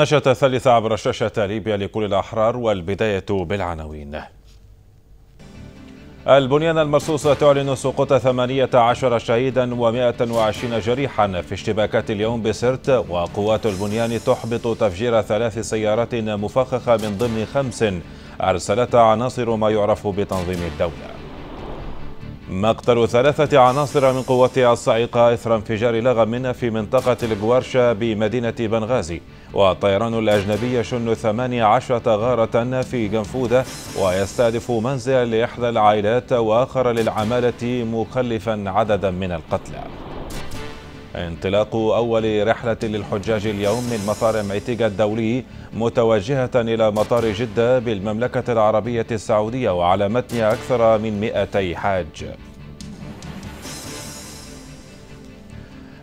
نشرة ثالثة عبر شاشة ليبيا لكل الأحرار والبداية بالعناوين البنيان المرصوصة تعلن سقوط 18 شهيدا و120 جريحا في اشتباكات اليوم بسرت وقوات البنيان تحبط تفجير ثلاث سيارات مفخخة من ضمن خمس أرسلتها عناصر ما يعرف بتنظيم الدولة مقتل ثلاثة عناصر من قواتها الصعيقة إثر انفجار لغم في منطقة الجوارشة بمدينة بنغازي والطيران الأجنبي يشن 18 غارة في جنفودة ويستهدف منزل لإحدى العائلات وآخر للعمالة مخلفا عددا من القتلى انطلاق أول رحلة للحجاج اليوم من مطار ميتيجا الدولي متوجهة إلى مطار جدة بالمملكة العربية السعودية وعلى متن أكثر من 200 حاج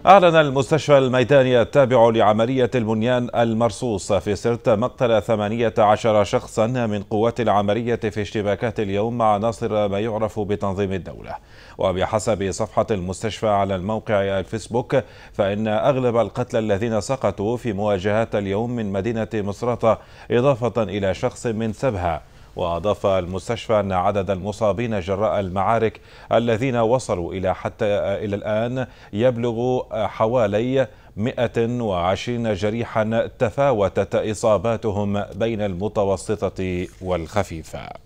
أعلن المستشفى الميداني التابع لعملية البنيان المرصوص في سرت مقتل 18 شخصا من قوات العملية في اشتباكات اليوم مع عناصر ما يعرف بتنظيم الدولة وبحسب صفحة المستشفى على الموقع الفيسبوك فإن أغلب القتلى الذين سقطوا في مواجهات اليوم من مدينة مصراتة إضافة إلى شخص من سبها وأضاف المستشفى أن عدد المصابين جراء المعارك الذين وصلوا إلى حتى إلى الآن يبلغ حوالي 120 جريحا تفاوتت إصاباتهم بين المتوسطة والخفيفة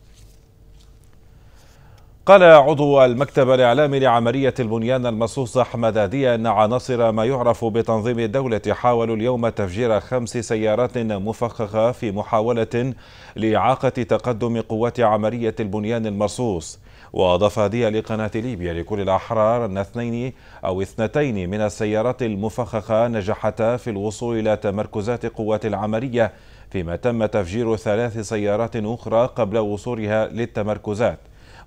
قال عضو المكتب الإعلامي لعملية البنيان المصوص أحمد حمدادية أن عناصر ما يعرف بتنظيم الدولة حاولوا اليوم تفجير خمس سيارات مفخخة في محاولة لإعاقة تقدم قوات عملية البنيان المصوص وأضاف هدية لقناة ليبيا لكل الأحرار أن اثنين أو اثنتين من السيارات المفخخة نجحتا في الوصول إلى تمركزات قوات العملية فيما تم تفجير ثلاث سيارات أخرى قبل وصولها للتمركزات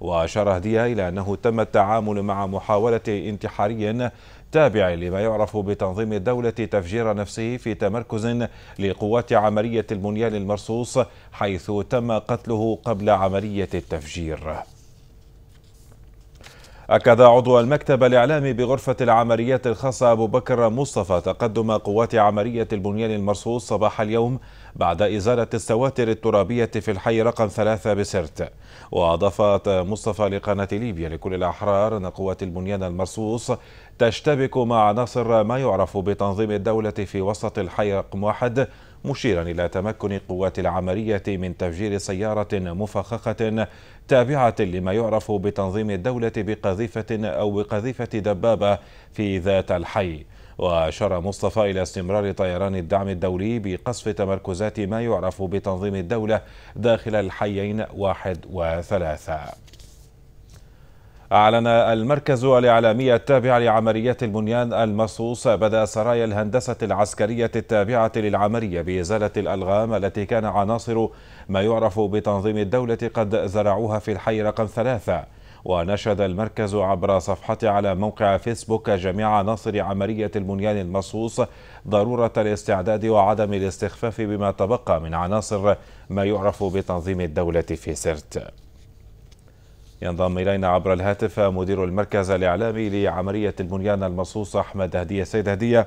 وأشار هدية إلى أنه تم التعامل مع محاولة انتحاري تابع لما يعرف بتنظيم الدولة تفجير نفسه في تمركز لقوات عملية البنيان المرصوص حيث تم قتله قبل عملية التفجير أكد عضو المكتب الإعلامي بغرفة العمليات الخاصة أبو بكر مصطفى تقدم قوات عملية البنيان المرصوص صباح اليوم بعد إزالة السواتر الترابية في الحي رقم ثلاثة بسرت وأضافت مصطفى لقناة ليبيا لكل الأحرار أن قوات البنيان المرصوص تشتبك مع عناصر ما يعرف بتنظيم الدولة في وسط الحي رقم واحد مشيرا إلى تمكن القوات العملية من تفجير سيارة مفخخة تابعة لما يعرف بتنظيم الدولة بقذيفة أو بقذيفة دبابة في ذات الحي وأشار مصطفى إلى استمرار طيران الدعم الدولي بقصف تمركزات ما يعرف بتنظيم الدولة داخل الحيين واحد وثلاثة أعلن المركز الإعلامي التابع لعمليات البنيان المصوص بدأ سرايا الهندسة العسكرية التابعة للعملية بإزالة الألغام التي كان عناصر ما يعرف بتنظيم الدولة قد زرعوها في الحي رقم ثلاثة ونشد المركز عبر صفحته على موقع فيسبوك جميع عناصر عملية البنيان المصوص ضرورة الاستعداد وعدم الاستخفاف بما تبقى من عناصر ما يعرف بتنظيم الدولة في سرت ينضم إلينا عبر الهاتف مدير المركز الإعلامي لعملية البنيان المصوص أحمد هدية سيد هدية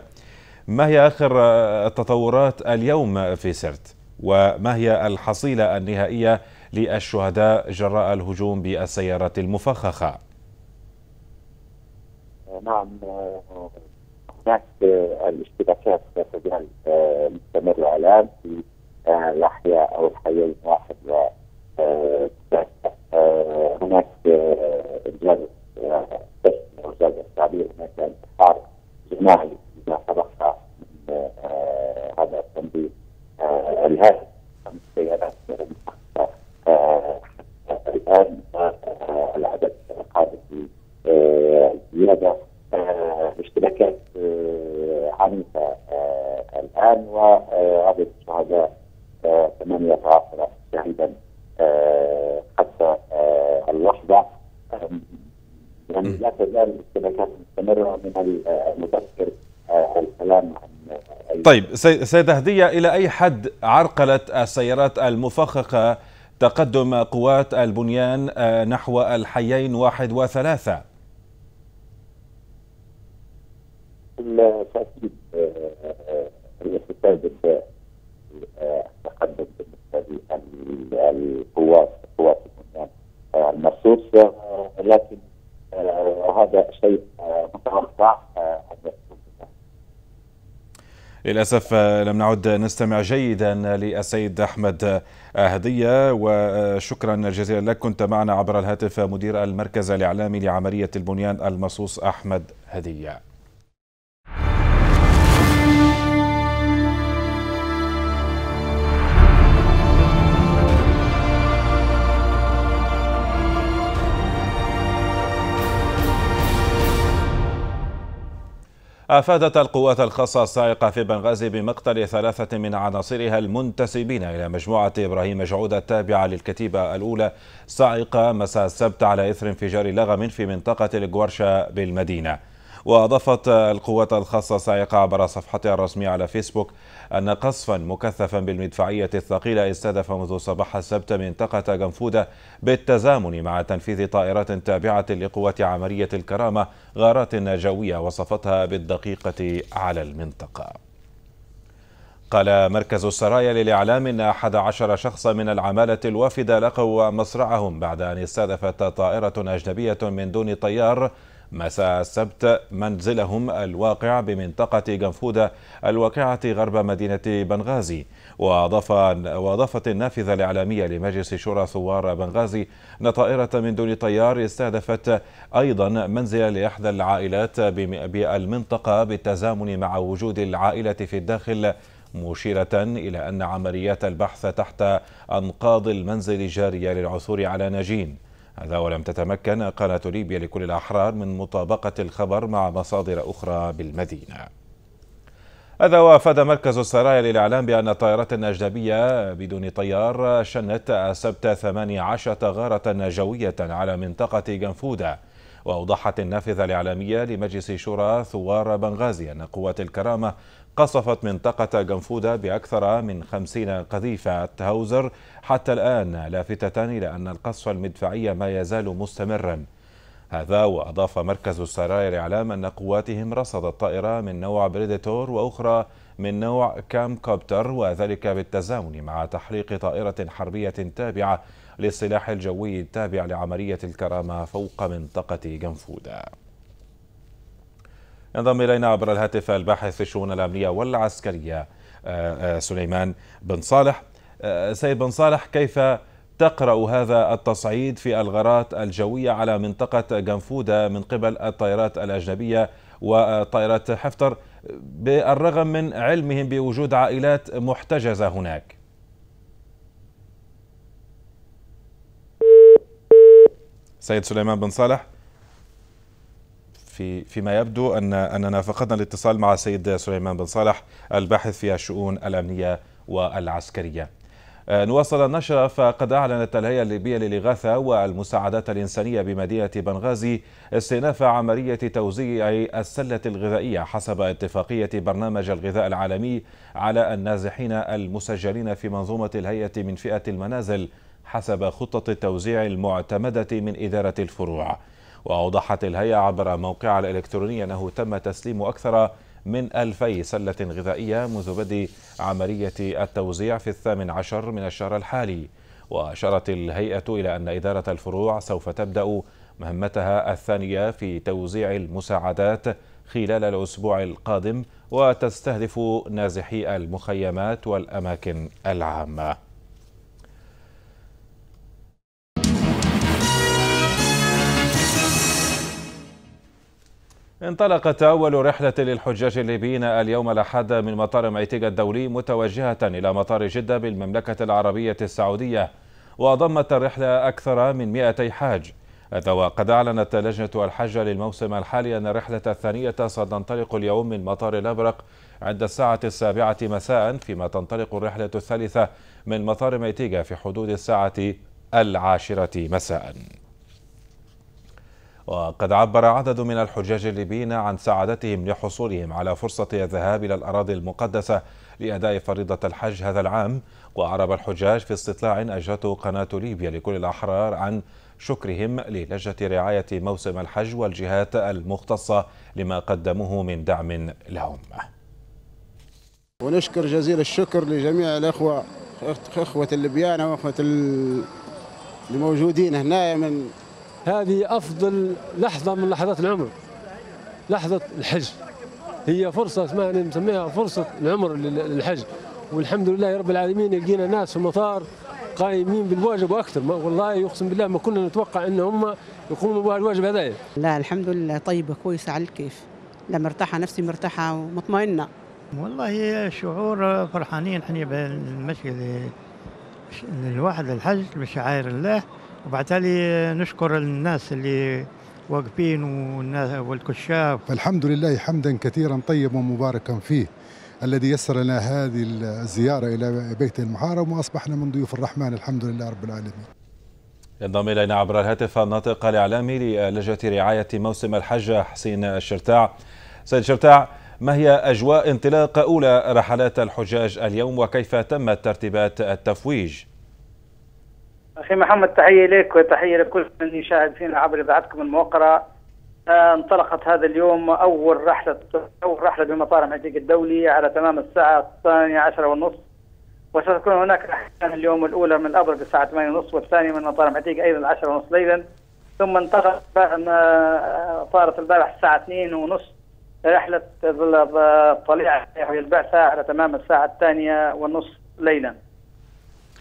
ما هي آخر التطورات اليوم في سرت وما هي الحصيلة النهائية للشهداء جراء الهجوم بالسيارات المفخخة نعم هناك الاشتباكات لا تزال مستمرة الآن في الأحياء أو الحي الواحد و آه، هناك انجاز تسميه وزياده تعبير هناك انتحار يعني جماعي بما تبقى من هذا التنظيم آه، الهادف خمس سيارات الان آه، العدد قادم بزياده آه، اشتباكات عنيفه الان وهذا الاشتباكات المستمره من المفكر الكلام عن طيب سيدة هدية إلى أي حد عرقلة السيارات المفخخة تقدم قوات البنيان آه، نحو الحيين واحد وثلاثة؟ للأسف آه، لم نعد نستمع جيدا للسيد أحمد آه، هدية وشكرا جزيلا لك كنت معنا عبر الهاتف مدير المركز الإعلامي لعملية البنيان المصوص أحمد هدية أفادت القوات الخاصة السائقة في بنغازي بمقتل ثلاثة من عناصرها المنتسبين إلى مجموعة إبراهيم جعود التابعة للكتيبة الأولى سائقة مساء السبت على إثر انفجار لغم في منطقة الجورشا بالمدينة وأضافت القوات الخاصة السائقة عبر صفحتها الرسمية على فيسبوك أن قصفا مكثفا بالمدفعية الثقيلة استهدف منذ صباح السبت منطقة جنفودة بالتزامن مع تنفيذ طائرات تابعة لقوات عملية الكرامة غارات جوية وصفتها بالدقيقة على المنطقة قال مركز السرايا للإعلام أن 11 شخصا من العمالة الوافدة لقوا مصرعهم بعد أن استهدفت طائرة أجنبية من دون طيار مساء السبت منزلهم الواقع بمنطقة جنفودة الواقعة غرب مدينة بنغازي وأضاف وأضافت النافذة الإعلامية لمجلس شورى ثوار بنغازي أن طائرة من دون طيار استهدفت أيضا منزل لإحدى العائلات بالمنطقة بالتزامن مع وجود العائلة في الداخل مشيرة إلى أن عمليات البحث تحت أنقاض المنزل جارية للعثور على ناجين هذا ولم تتمكن قناة ليبيا لكل الأحرار من مطابقة الخبر مع مصادر أخرى بالمدينة هذا وافاد مركز السرايا للإعلام بأن طائرات أجنبية بدون طيار شنت السبت 18 غارة جوية على منطقة جنفودة وأوضحت النافذة الإعلامية لمجلس شورى ثوار بنغازي أن قوات الكرامة قصفت منطقة جنفودة بأكثر من خمسين قذيفة هاوزر حتى الآن لافتة إلى أن القصف المدفعي ما يزال مستمرا هذا وأضاف مركز السرايا الإعلام أن قواتهم رصدت طائرة من نوع بريديتور وأخرى من نوع كام كوبتر وذلك بالتزامن مع تحريق طائرة حربية تابعة للسلاح الجوي التابع لعملية الكرامة فوق منطقة جنفوده ينضم إلينا عبر الهاتف الباحث في الشؤون الأمنية والعسكرية آه، آه، سليمان بن صالح آه، سيد بن صالح كيف تقرأ هذا التصعيد في الغارات الجوية على منطقة جنفودة من قبل الطائرات الأجنبية وطائرات حفتر بالرغم من علمهم بوجود عائلات محتجزة هناك سيد سليمان بن صالح في فيما يبدو أن أننا فقدنا الاتصال مع السيد سليمان بن صالح الباحث في الشؤون الأمنية والعسكرية آه، نواصل النشر فقد أعلنت الهيئة الليبية للإغاثة والمساعدات الإنسانية بمدينة بنغازي استئناف عملية توزيع السلة الغذائية حسب اتفاقية برنامج الغذاء العالمي على النازحين المسجلين في منظومة الهيئة من فئة المنازل حسب خطة التوزيع المعتمدة من إدارة الفروع وأوضحت الهيئة عبر موقعها الإلكتروني أنه تم تسليم أكثر من ألفي سلة غذائية منذ بدء عملية التوزيع في الثامن عشر من الشهر الحالي وأشارت الهيئة إلى أن إدارة الفروع سوف تبدأ مهمتها الثانية في توزيع المساعدات خلال الأسبوع القادم وتستهدف نازحي المخيمات والأماكن العامة انطلقت أول رحلة للحجاج الليبيين اليوم الأحد من مطار ميتيغا الدولي متوجهة إلى مطار جدة بالمملكة العربية السعودية وضمت الرحلة أكثر من 200 حاج وقد أعلنت لجنة الحج للموسم الحالي أن الرحلة الثانية ستنطلق اليوم من مطار الأبرق عند الساعة السابعة مساء فيما تنطلق الرحلة الثالثة من مطار ميتيغا في حدود الساعة العاشرة مساءً وقد عبر عدد من الحجاج الليبيين عن سعادتهم لحصولهم على فرصة الذهاب إلى الأراضي المقدسة لأداء فريضة الحج هذا العام وأعرب الحجاج في استطلاع أجرته قناة ليبيا لكل الأحرار عن شكرهم للجنة رعاية موسم الحج والجهات المختصة لما قدموه من دعم لهم ونشكر جزيل الشكر لجميع الأخوة أخوة الليبيان وأخوة الموجودين هنا من هذه أفضل لحظة من لحظات العمر لحظة الحج هي فرصة اسمها نسميها فرصة العمر للحج والحمد لله رب العالمين لقينا ناس في المطار قائمين بالواجب واكثر ما والله يقسم بالله ما كنا نتوقع ان هم يقوموا بهالواجب هذايا. لا الحمد لله طيبه كويسه على الكيف. لا مرتاحه نفسي مرتاحه ومطمئنه. والله شعور فرحانين احنا بالمشي الواحد الحج بشعائر الله وبالتالي نشكر الناس اللي واقفين والكشاف فالحمد لله حمدا كثيرا طيبا مباركا فيه الذي يسر لنا هذه الزيارة إلى بيت المحارم وأصبحنا من ضيوف الرحمن الحمد لله رب العالمين ينضم إلينا عبر الهاتف الناطق الإعلامي للجنة رعاية موسم الحج حسين الشرتاع سيد شرتاع ما هي أجواء انطلاق أولى رحلات الحجاج اليوم وكيف تمت ترتيبات التفويج؟ اخي محمد تحيه لك وتحيه لكل من يشاهد فينا عبر اذاعتكم الموقره آه، انطلقت هذا اليوم اول رحله اول رحله بمطار معتيق الدولي على تمام الساعه الثانيه عشرة ونصف وستكون هناك رحلتان اليوم الاولى من الابرق الساعه 8 ونصف والثانيه من مطار معتيق ايضا 10 ونصف ليلا ثم انطلقت آه، طارت البارح الساعه 2 ونصف رحله الطليعه البعثه على تمام الساعه الثانيه ونصف ليلا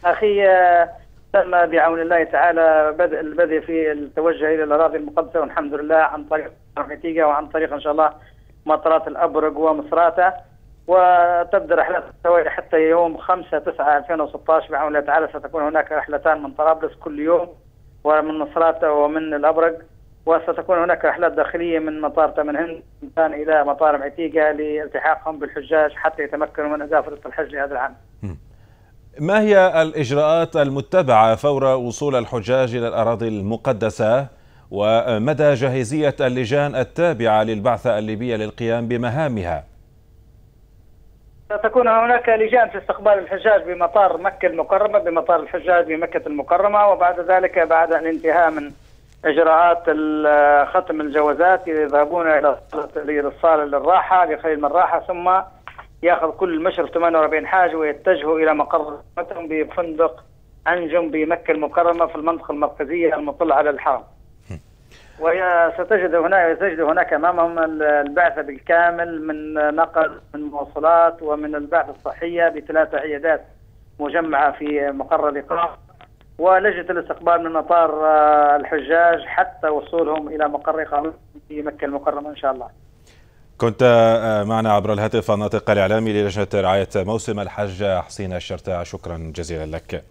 اخي آه، تم بعون الله تعالى بدء البدء في التوجه الى الاراضي المقدسه والحمد لله عن طريق حتيجه وعن طريق ان شاء الله مطارات الابرق ومصراته وتبدا رحلات السواري حتى يوم 5 9 2016 بعون الله تعالى ستكون هناك رحلتان من طرابلس كل يوم ومن مصراته ومن الابرق وستكون هناك رحلات داخليه من مطار تمن هند الى مطار عتيقه لالتحاقهم بالحجاج حتى يتمكنوا من اداء اضافه الحج لهذا العام. ما هي الإجراءات المتبعة فور وصول الحجاج إلى الأراضي المقدسة ومدى جاهزية اللجان التابعة للبعثة الليبية للقيام بمهامها؟ ستكون هناك لجان في استقبال الحجاج بمطار مكة المكرمة بمطار الحجاج بمكة المكرمة وبعد ذلك بعد الانتهاء من إجراءات ختم الجوازات يذهبون إلى الصالة للراحة لخيل من راحة ثم ياخذ كل مشرف 48 حاجه ويتجهوا الى مقر بفندق انجم بمكه المكرمه في المنطقه المركزيه المطله على الحرم. وستجد هناك ستجد هناك امامهم البعثه بالكامل من نقل من مواصلات ومن البعثه الصحيه بثلاث عيادات مجمعه في مقر الاقامه ولجنه الاستقبال من مطار آه، الحجاج حتى وصولهم الى مقر اقامتهم في مكه المكرمه ان شاء الله. كنت آه، معنا عبر الهاتف الناطق الإعلامي للجنة رعاية موسم الحج حسين الشرتاع شكرا جزيلا لك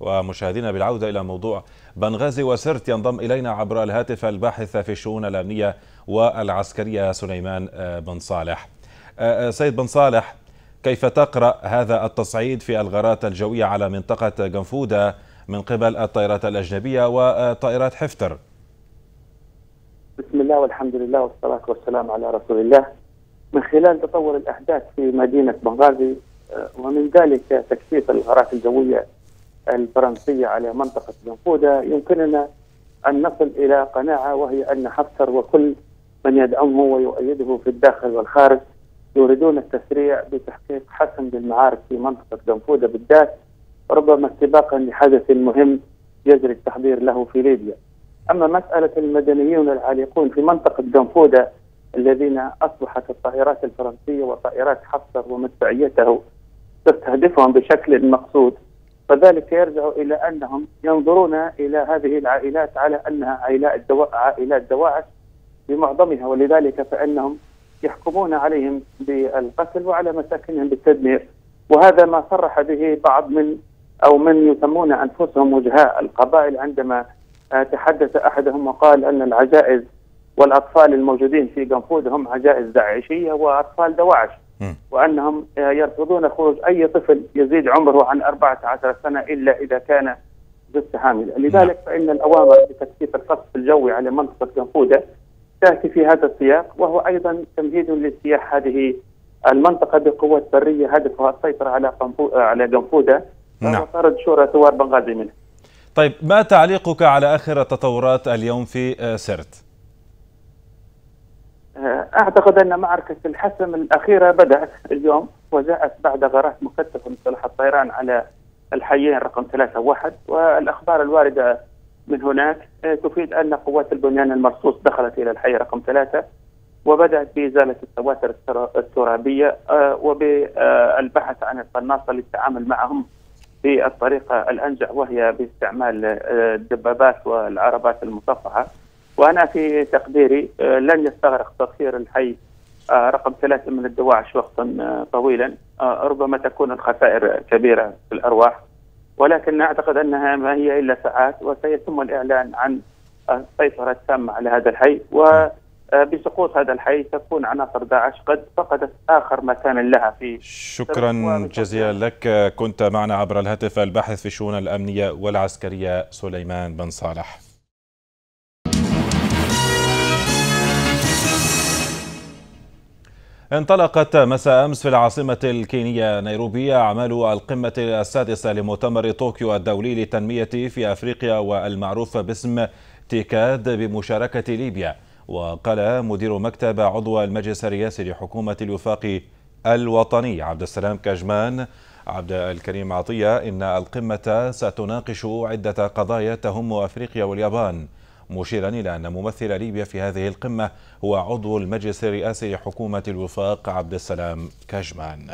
ومشاهدينا بالعودة إلى موضوع بنغازي وسرت ينضم إلينا عبر الهاتف الباحث في الشؤون الأمنية والعسكرية سليمان آه، بن صالح آه، سيد بن صالح كيف تقرأ هذا التصعيد في الغارات الجوية على منطقة جنفودة من قبل الطائرات الأجنبية وطائرات حفتر؟ بسم الله والحمد لله والصلاة والسلام على رسول الله من خلال تطور الأحداث في مدينة بنغازي آه، ومن ذلك تكثيف الغارات الجوية الفرنسية على منطقة بنفودة يمكننا أن نصل إلى قناعة وهي أن حفتر وكل من يدعمه ويؤيده في الداخل والخارج يريدون التسريع بتحقيق حسم للمعارك في منطقة بنفودة بالذات ربما استباقا لحدث مهم يجري التحضير له في ليبيا اما مساله المدنيين العالقون في منطقه جنفوده الذين اصبحت الطائرات الفرنسيه وطائرات حفتر ومدفعيته تستهدفهم بشكل مقصود فذلك يرجع الى انهم ينظرون الى هذه العائلات على انها عائلات دواعش بمعظمها ولذلك فانهم يحكمون عليهم بالقتل وعلى مساكنهم بالتدمير وهذا ما صرح به بعض من او من يسمون انفسهم وجهاء القبائل عندما تحدث احدهم وقال ان العجائز والاطفال الموجودين في قنفود هم عجائز داعشيه واطفال دواعش وانهم آه، يرفضون خروج اي طفل يزيد عمره عن 14 سنه الا اذا كان لسه حاملا، لذلك فان الاوامر بتكثيف القصف الجوي على منطقه قنفوده تاتي في هذا السياق وهو ايضا تمهيد لاجتياح هذه المنطقه بقوات بريه هدفها السيطره على قنفوده على قنفوده نعم. وطرد شورى ثوار بنغازي منها. طيب ما تعليقك على آخر التطورات اليوم في آه، سرت؟ آه، أعتقد أن معركة الحسم الأخيرة بدأت اليوم وجاءت بعد غارات مكثفة من سلاح الطيران على الحيين رقم ثلاثه واحد والأخبار الواردة من هناك آه، تفيد أن قوات البنيان المرصوص دخلت إلى الحي رقم ثلاثة وبدأت بإزالة السواتر الترابية وبالبحث عن القناصة للتعامل معهم بالطريقه الانجع وهي باستعمال آه، الدبابات والعربات المصفحه وانا في تقديري آه، لن يستغرق تطهير الحي آه، رقم ثلاثه من الدواعش وقتا طويلا ربما تكون الخسائر كبيره في الارواح ولكن اعتقد انها ما هي الا ساعات وسيتم الاعلان عن السيطره التامه على هذا الحي و آه، بسقوط هذا الحي تكون عناصر داعش قد فقدت اخر مكان لها في شكرا جزيلا لك كنت معنا عبر الهاتف الباحث في الشؤون الامنيه والعسكريه سليمان بن صالح انطلقت مساء أمس في العاصمة الكينية نيروبي أعمال القمة السادسة لمؤتمر طوكيو الدولي للتنمية في أفريقيا والمعروف باسم تيكاد بمشاركة ليبيا وقال مدير مكتب عضو المجلس الرئاسي لحكومة الوفاق الوطني عبد السلام كاجمان عبد الكريم عطية إن القمة ستناقش عدة قضايا تهم أفريقيا واليابان مشيرا إلى أن ممثل ليبيا في هذه القمة هو عضو المجلس الرئاسي لحكومة الوفاق عبد السلام كاجمان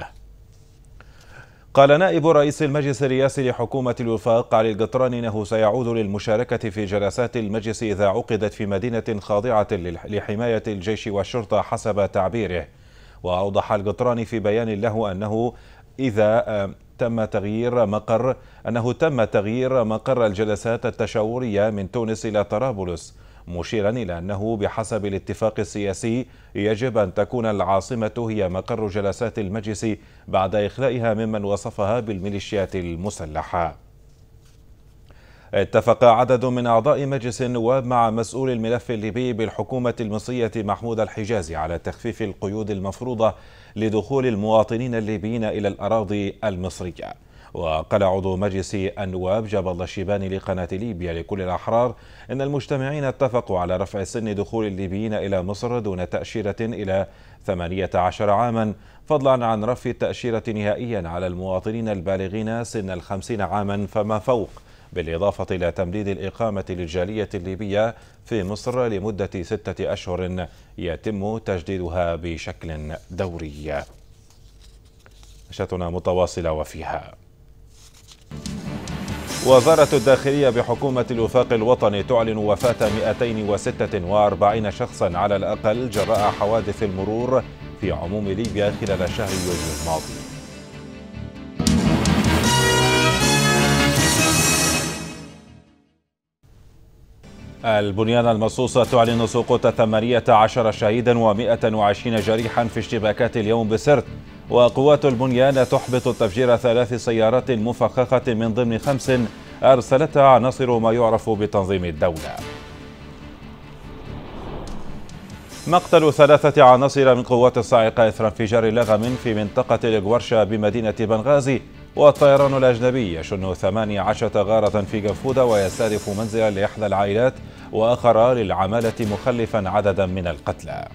قال نائب رئيس المجلس الرئاسي لحكومة الوفاق علي القطراني أنه سيعود للمشاركة في جلسات المجلس إذا عقدت في مدينة خاضعة لحماية الجيش والشرطة حسب تعبيره وأوضح القطراني في بيان له أنه إذا تم تغيير مقر أنه تم تغيير مقر الجلسات التشاورية من تونس إلى طرابلس مشيرا إلى أنه بحسب الاتفاق السياسي يجب أن تكون العاصمة هي مقر جلسات المجلس بعد إخلائها ممن وصفها بالميليشيات المسلحة اتفق عدد من أعضاء مجلس النواب مع مسؤول الملف الليبي بالحكومة المصرية محمود الحجازي على تخفيف القيود المفروضة لدخول المواطنين الليبيين إلى الأراضي المصرية وقال عضو مجلس النواب جاب الله الشيباني لقناة ليبيا لكل الأحرار أن المجتمعين اتفقوا على رفع سن دخول الليبيين إلى مصر دون تأشيرة إلى 18 عاما فضلا عن رفع التأشيرة نهائيا على المواطنين البالغين سن الخمسين عاما فما فوق بالإضافة إلى تمديد الإقامة للجالية الليبية في مصر لمدة ستة أشهر يتم تجديدها بشكل دوري نشاطنا متواصلة وفيها وزارة الداخلية بحكومة الوفاق الوطني تعلن وفاة 246 شخصا على الأقل جراء حوادث المرور في عموم ليبيا خلال شهر يوليو الماضي البنيان المصوصة تعلن سقوط 18 شهيدا و120 جريحا في اشتباكات اليوم بسرت وقوات البنيان تحبط تفجير ثلاث سيارات مفخخة من ضمن خمس أرسلتها عناصر ما يعرف بتنظيم الدولة مقتل ثلاثة عناصر من قوات الصاعقة إثر انفجار لغم في منطقة الجوارشا بمدينة بنغازي والطيران الأجنبي يشن 18 غارة في جفودة ويستهدف منزلا لإحدى العائلات وآخر للعمالة مخلفا عددا من القتلى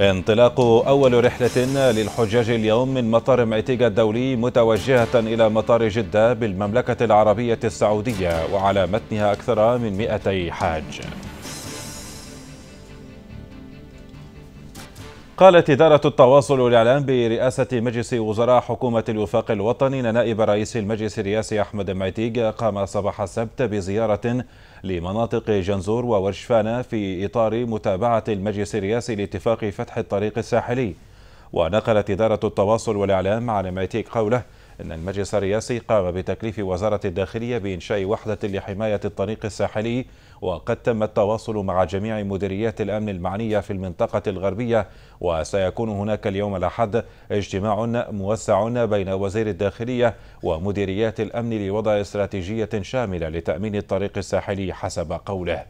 انطلاق أول رحلة للحجاج اليوم من مطار معتيقة الدولي متوجهة إلى مطار جدة بالمملكة العربية السعودية وعلى متنها أكثر من 200 حاج قالت إدارة التواصل والإعلام برئاسة مجلس وزراء حكومة الوفاق الوطني أن نائب رئيس المجلس الرئاسي أحمد معتيق قام صباح السبت بزيارة لمناطق جنزور وورشفانة في إطار متابعة المجلس الرئاسي لاتفاق فتح الطريق الساحلي ونقلت إدارة التواصل والإعلام عن معتيق قوله أن المجلس الرئاسي قام بتكليف وزارة الداخلية بإنشاء وحدة لحماية الطريق الساحلي وقد تم التواصل مع جميع مديريات الأمن المعنية في المنطقة الغربية وسيكون هناك اليوم الأحد اجتماع موسع بين وزير الداخلية ومديريات الأمن لوضع استراتيجية شاملة لتأمين الطريق الساحلي حسب قوله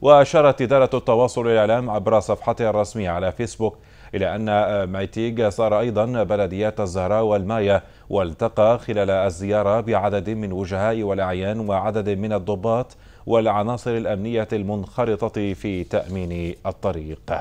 وأشارت إدارة التواصل والإعلام عبر صفحتها الرسمية على فيسبوك إلى أن ميتيغ صار أيضا بلديات الزهراء والمايا والتقى خلال الزيارة بعدد من وجهاء والأعيان وعدد من الضباط والعناصر الأمنية المنخرطة في تأمين الطريق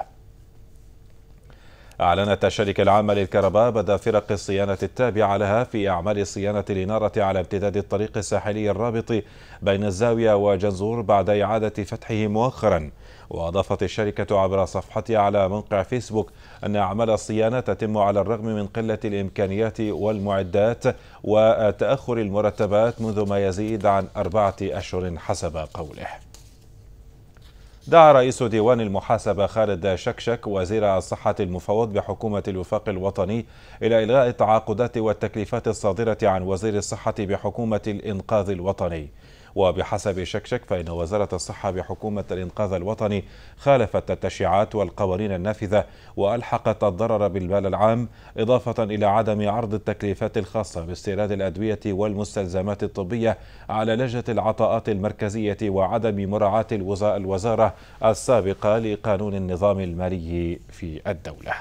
أعلنت الشركة العامة للكهرباء بدأ فرق الصيانة التابعة لها في أعمال صيانة الإنارة على امتداد الطريق الساحلي الرابط بين الزاوية وجنزور بعد إعادة فتحه مؤخرا وأضافت الشركة عبر صفحتها على موقع فيسبوك أن أعمال الصيانة تتم على الرغم من قلة الإمكانيات والمعدات وتأخر المرتبات منذ ما يزيد عن أربعة أشهر حسب قوله دعا رئيس ديوان المحاسبة خالد شكشك وزير الصحة المفوض بحكومة الوفاق الوطني إلى إلغاء التعاقدات والتكليفات الصادرة عن وزير الصحة بحكومة الإنقاذ الوطني وبحسب شكشك فإن وزارة الصحة بحكومة الإنقاذ الوطني خالفت التشريعات والقوانين النافذة وألحقت الضرر بالمال العام إضافة إلى عدم عرض التكليفات الخاصة باستيراد الأدوية والمستلزمات الطبية على لجنة العطاءات المركزية وعدم مراعاة الوزارة السابقة لقانون النظام المالي في الدولة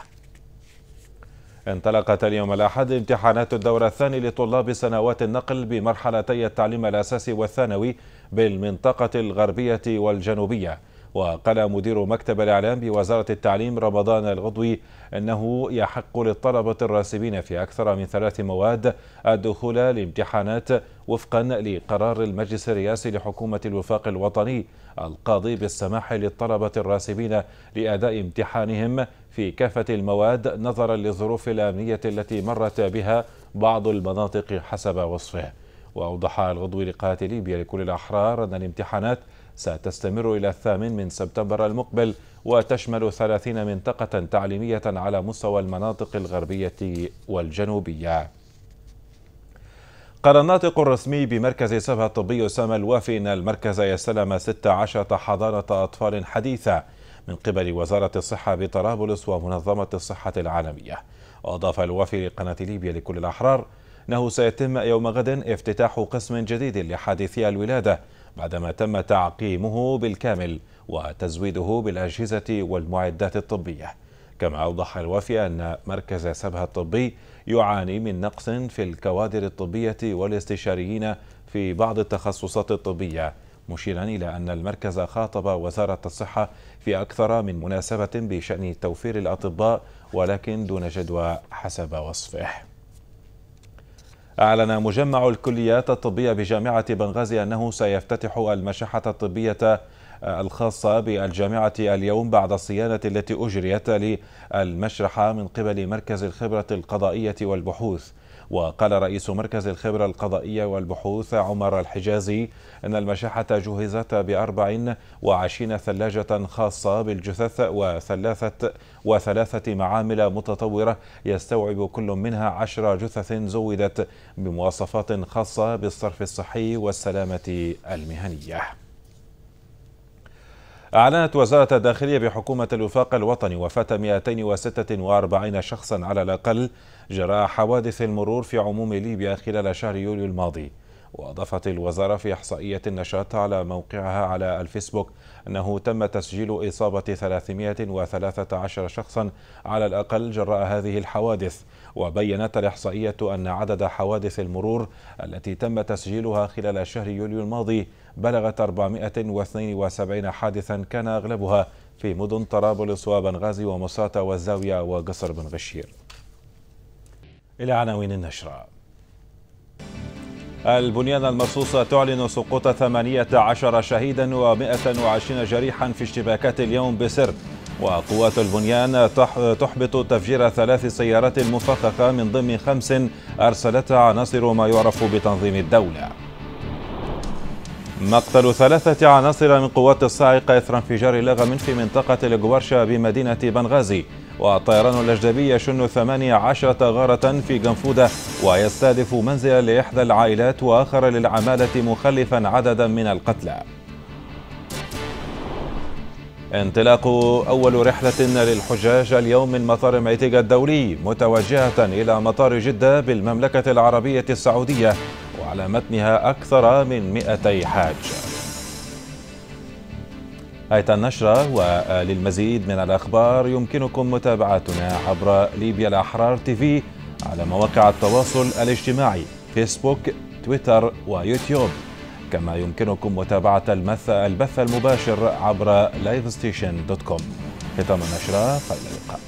انطلقت اليوم الأحد امتحانات الدورة الثاني لطلاب سنوات النقل بمرحلتي التعليم الأساسي والثانوي بالمنطقة الغربية والجنوبية وقال مدير مكتب الإعلام بوزارة التعليم رمضان الغضوي أنه يحق للطلبة الراسبين في أكثر من ثلاث مواد الدخول لامتحانات وفقا لقرار المجلس الرئاسي لحكومة الوفاق الوطني القاضي بالسماح للطلبة الراسبين لأداء امتحانهم في كافة المواد نظرا للظروف الأمنية التي مرت بها بعض المناطق حسب وصفه وأوضح الغضوي لقناة ليبيا لكل الأحرار أن الامتحانات ستستمر إلى الثامن من سبتمبر المقبل وتشمل 30 منطقة تعليمية على مستوى المناطق الغربية والجنوبية قال الناطق الرسمي بمركز سبها الطبي أسامة الوافي أن المركز يستلم 16 حضانة أطفال حديثة من قبل وزارة الصحة بطرابلس ومنظمة الصحة العالمية وأضاف الوافي لقناة ليبيا لكل الأحرار أنه سيتم يوم غد افتتاح قسم جديد لحديثي الولادة بعدما تم تعقيمه بالكامل وتزويده بالأجهزة والمعدات الطبية كما أوضح الوفي أن مركز سبها الطبي يعاني من نقص في الكوادر الطبية والاستشاريين في بعض التخصصات الطبية مشيرا إلى أن المركز خاطب وزارة الصحة في أكثر من مناسبة بشأن توفير الأطباء ولكن دون جدوى حسب وصفه أعلن مجمع الكليات الطبية بجامعة بنغازي أنه سيفتتح المشاحة الطبية الخاصة بالجامعة اليوم بعد الصيانة التي أجريت للمشرحة من قبل مركز الخبرة القضائية والبحوث وقال رئيس مركز الخبرة القضائية والبحوث عمر الحجازي أن المشاحة جهزت بأربع وعشرين ثلاجة خاصة بالجثث وثلاثة, وثلاثة معامل متطورة يستوعب كل منها عشر جثث زودت بمواصفات خاصة بالصرف الصحي والسلامة المهنية أعلنت وزارة الداخلية بحكومة الوفاق الوطني وفاة 246 شخصا على الأقل جراء حوادث المرور في عموم ليبيا خلال شهر يوليو الماضي وأضافت الوزارة في إحصائية نشرتها على موقعها على الفيسبوك أنه تم تسجيل إصابة 313 شخصا على الأقل جراء هذه الحوادث وبينت الإحصائية أن عدد حوادث المرور التي تم تسجيلها خلال شهر يوليو الماضي بلغت 472 حادثا كان أغلبها في مدن طرابلس وبنغازي ومصاطة والزاوية وقصر بن غشير إلى عناوين النشرة البنيان المرصوصة تعلن سقوط 18 شهيدا و120 جريحا في اشتباكات اليوم بسرب وقوات البنيان تحبط تفجير ثلاث سيارات مفخخة من ضمن خمس أرسلتها عناصر ما يعرف بتنظيم الدولة مقتل ثلاثة عناصر من قوات الصاعقة إثر انفجار لغم في منطقة الجوارشا بمدينة بنغازي والطيران الأجنبي يشن 18 غارة في جنفودة ويستهدف منزلا لإحدى العائلات وآخر للعمالة مخلفا عددا من القتلى انطلاق أول رحلة للحجاج اليوم من مطار ميتيغا الدولي متوجهة إلى مطار جدة بالمملكة العربية السعودية على متنها أكثر من 200 حاج هاي النشرة وللمزيد من الأخبار يمكنكم متابعتنا عبر ليبيا الأحرار تيفي على مواقع التواصل الاجتماعي فيسبوك تويتر ويوتيوب كما يمكنكم متابعة البث المباشر عبر livestation.com دوت كوم ختام النشرة فإلى اللقاء